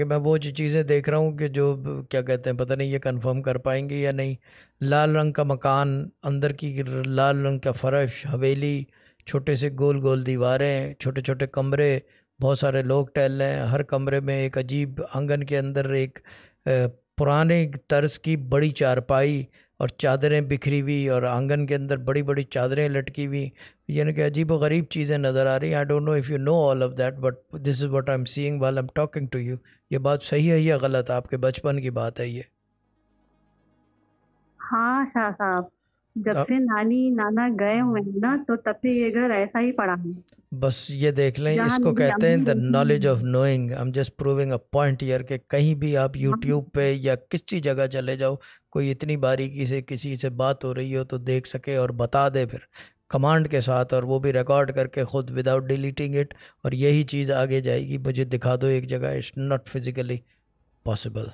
कि मैं वो जो चीज़ें देख रहा हूँ कि जो क्या कहते हैं पता नहीं ये कंफर्म कर पाएंगे या नहीं लाल रंग का मकान अंदर की लाल रंग का फर्श हवेली छोटे से गोल गोल दीवारें छोटे छोटे कमरे बहुत सारे लोग टहल रहे हैं हर कमरे में एक अजीब आंगन के अंदर एक पुराने तर्ज की बड़ी चारपाई और चादरें बिखरी हुई और आंगन के अंदर बड़ी बड़ी चादरें लटकी हुई यानी कि अजीब गरीब चीज़ें नज़र आ रही I don't know if you know all of that but this is what I am seeing while I am talking to you ये बात सही है या गलत है आपके बचपन की बात है ये हाँ शाह साहब जब से नानी नाना गए हाँ। हुए हैं ना तो तब से ये घर ऐसा ही पड़ा है बस ये देख लें इसको कहते हैं the knowledge of knowing I am just proving a point here के कहीं भी आप यूट्यूब हाँ। पे या किसी जगह चले जाओ कोई इतनी बारीकी से किसी से बात हो रही हो तो देख सके और बता दे फिर कमांड के साथ और वो भी रिकॉर्ड करके ख़ुद विदाउट डिलीटिंग इट और यही चीज़ आगे जाएगी मुझे दिखा दो एक जगह इट्स नॉट फिज़िकली पॉसिबल